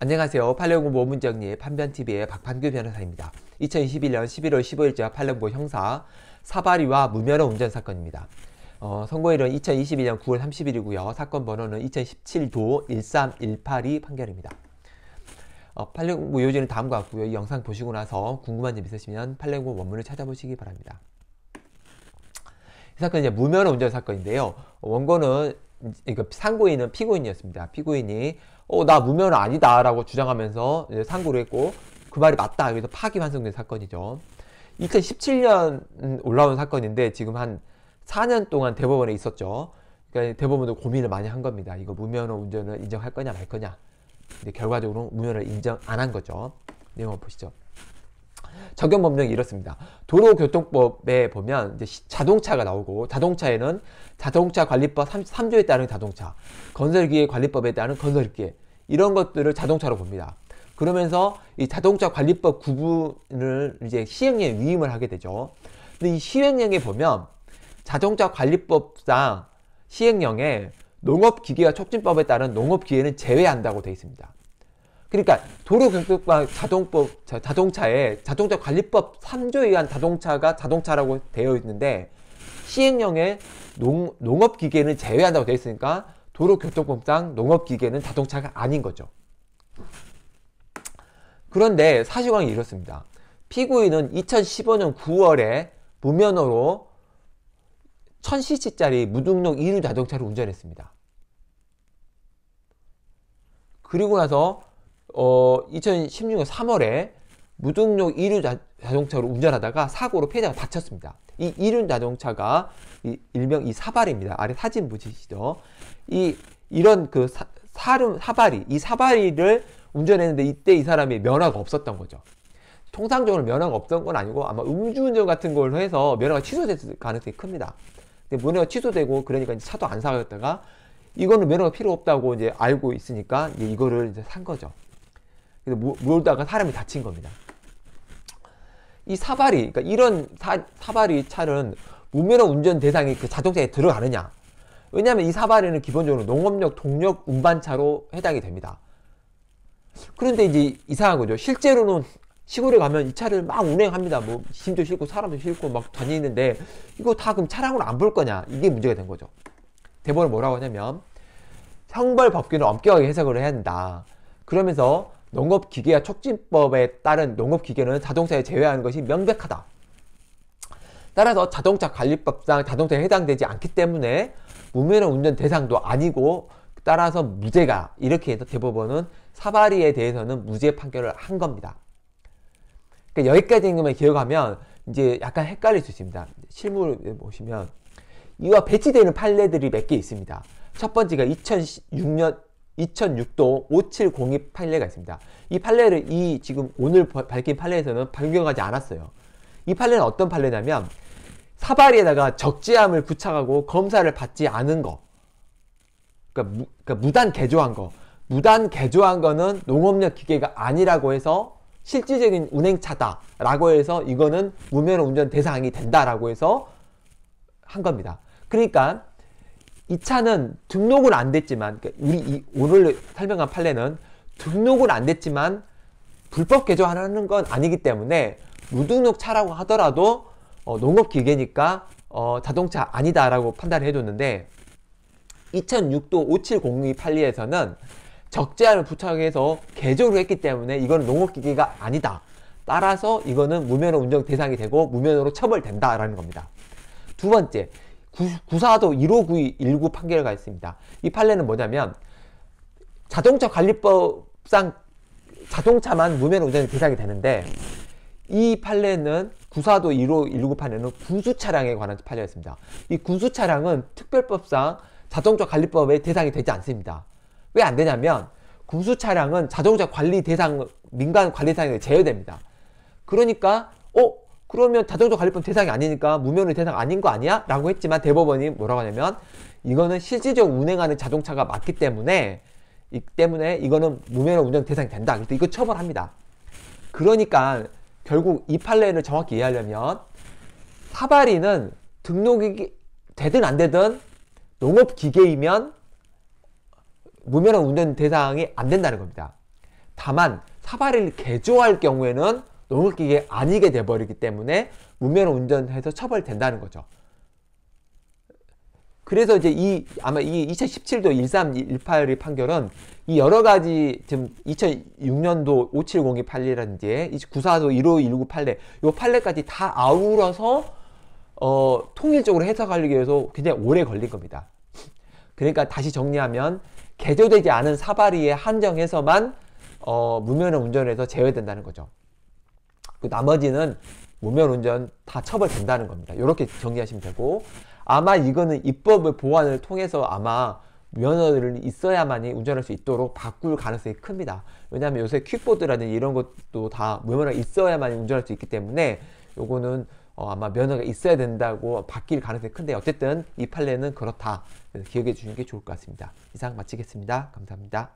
안녕하세요. 판례공 모문정리 의 판변TV의 박판규 변호사입니다. 2021년 11월 15일자 판례공 형사 사바리와 무면허 운전 사건입니다. 어, 선고일은 2 0 2 2년 9월 30일이고요. 사건 번호는 2017도 1 3 1 8이 판결입니다. 어, 판례공 요지는 다음과 같고요. 이 영상 보시고 나서 궁금한 점 있으시면 판례공 원문을 찾아보시기 바랍니다. 이 사건은 이 무면허 운전 사건인데요. 원고는 이거 상고인은 피고인이었습니다. 피고인이 어 나 무면 아니다라고 주장하면서 이제 상고를 했고 그 말이 맞다. 그래서 파기환송된 사건이죠. 2017년 올라온 사건인데 지금 한 4년 동안 대법원에 있었죠. 그러니까 대법원도 고민을 많이 한 겁니다. 이거 무면허 운전을 인정할 거냐 말 거냐. 근데 결과적으로 무면허를 인정 안 한 거죠. 내용을 보시죠. 적용 법령이 이렇습니다. 도로교통법에 보면 이제 자동차가 나오고 자동차에는 자동차 관리법 3조에 따른 자동차, 건설기계 관리법에 따른 건설기계 이런 것들을 자동차로 봅니다. 그러면서 이 자동차 관리법 구분을 이제 시행령에 위임을 하게 되죠. 근데 이 시행령에 보면 자동차 관리법상 시행령에 농업기계와 촉진법에 따른 농업기계는 제외한다고 되어 있습니다. 그러니까 도로교통과 자동법, 자동차에 자동차 관리법 3조에 의한 자동차가 자동차라고 되어 있는데 시행령에 농, 농업기계는 제외한다고 되어 있으니까 도로교통법상 농업기계는 자동차가 아닌 거죠. 그런데 사실관이 이렇습니다. 피고인은 2015년 9월에 무면허로 1000cc짜리 무등록 1인 자동차를 운전했습니다. 그리고 나서 어, 2016년 3월에 무등록 1륜 자동차로 운전하다가 사고로 피해자가 다쳤습니다. 이 이륜 자동차가 이 일명 이 사발입니다. 아래 사진 보시죠. 이 이런 그 사, 사름 사발이 이 사발이를 운전했는데 이때 이 사람이 면허가 없었던 거죠. 통상적으로 면허가 없던 건 아니고 아마 음주운전 같은 걸 해서 면허가 취소됐을 가능성이 큽니다. 근데 면허가 취소되고 그러니까 이제 차도 안 사겠다가 이거는 면허가 필요 없다고 이제 알고 있으니까 이제 이거를 이제 산 거죠. 근데 몰다가 사람이 다친 겁니다. 이 사발이, 그러니까 이런 사, 사발이 차는 무면허 운전 대상이 그 자동차에 들어가느냐? 왜냐하면 이 사발에는 기본적으로 농업용 동력 운반차로 해당이 됩니다. 그런데 이제 이상한 거죠. 실제로는 시골에 가면 이 차를 막 운행합니다. 뭐 짐도 싣고 사람도 싣고 막 다니는데 이거 다 그럼 차량으로 안 볼 거냐? 이게 문제가 된 거죠. 대법원 뭐라고 하냐면 형벌 법규는 엄격하게 해석을 해야 한다. 그러면서 농업기계와 촉진법에 따른 농업기계는 자동차에 제외하는 것이 명백하다. 따라서 자동차 관리법상 자동차에 해당되지 않기 때문에 무면허 운전 대상도 아니고 따라서 무죄가 이렇게 해서 대법원은 사바리에 대해서는 무죄 판결을 한 겁니다. 그러니까 여기까지만 기억하면 이제 약간 헷갈릴 수 있습니다. 실물을 보시면 이와 배치되는 판례들이 몇 개 있습니다. 첫 번째가 2006년 2006도 5702 판례가 있습니다. 이 판례를 이 지금 오늘 밝힌 판례에서는 변경하지 않았어요. 이 판례는 어떤 판례냐면 사발에다가 적재함을 부착하고 검사를 받지 않은 거. 그러니까, 무, 그러니까 무단 개조한 거. 무단 개조한 거는 농업력 기계가 아니라고 해서 실질적인 운행차다라고 해서 이거는 무면허 운전 대상이 된다라고 해서 한 겁니다. 그러니까 이 차는 등록은 안 됐지만 그러니까 우리 오늘 설명한 판례는 등록은 안 됐지만 불법 개조하는 건 아니기 때문에 무등록 차라고 하더라도 어, 농업기계니까 어, 자동차 아니다라고 판단을 해줬는데 2006도 5702 판례에서는 적재안을 부착해서 개조를 했기 때문에 이건 농업기계가 아니다. 따라서 이거는 무면허 운전 대상이 되고 무면허로 처벌된다라는 겁니다. 두 번째, 구사도 159219 판결가 있습니다. 이 판례는 뭐냐면 자동차 관리법상 자동차만 무면 운전의 대상이 되는데 이 판례는 구사도 1519 판례는 군수 차량에 관한 판례였습니다. 이 군수 차량은 특별법상 자동차 관리법의 대상이 되지 않습니다. 왜 안 되냐면 군수 차량은 자동차 관리 대상 민간 관리 대상에 제외됩니다. 그러니까 어 그러면 자동차 관리법 대상이 아니니까 무면허 대상 아닌 거 아니야? 라고 했지만 대법원이 뭐라고 하냐면 이거는 실질적 운행하는 자동차가 맞기 때문에 이 때문에 이거는 무면허 운전 대상이 된다. 그래서 이거 처벌합니다. 그러니까 결국 이 판례를 정확히 이해하려면 사발이는 등록이 되든 안 되든 농업 기계이면 무면허 운전 대상이 안 된다는 겁니다. 다만 사발이를 개조할 경우에는 농업기계 아니게 돼버리기 때문에 무면허 운전해서 처벌된다는 거죠. 그래서 이제 이 아마 이 2017도 1318의 판결은 이 여러 가지 지금 2006년도 570이 판례라든지 94도 1519 판례 요 판례까지 다 아울어서 어 통일적으로 해석하기 위해서 굉장히 오래 걸린 겁니다. 그러니까 다시 정리하면 개조되지 않은 사바리에 한정해서만 어 무면허 운전에서 제외된다는 거죠. 그 나머지는 무면운전 다 처벌된다는 겁니다. 이렇게 정리하시면 되고 아마 이거는 입법의 보완을 통해서 아마 면허를 있어야만이 운전할 수 있도록 바꿀 가능성이 큽니다. 왜냐하면 요새 퀵보드라든지 이런 것도 다 무면허가 있어야만 이 운전할 수 있기 때문에 요거는 어, 아마 면허가 있어야 된다고 바뀔 가능성이 큰데 어쨌든 이 판례는 그렇다. 기억해 주시는 게 좋을 것 같습니다. 이상 마치겠습니다. 감사합니다.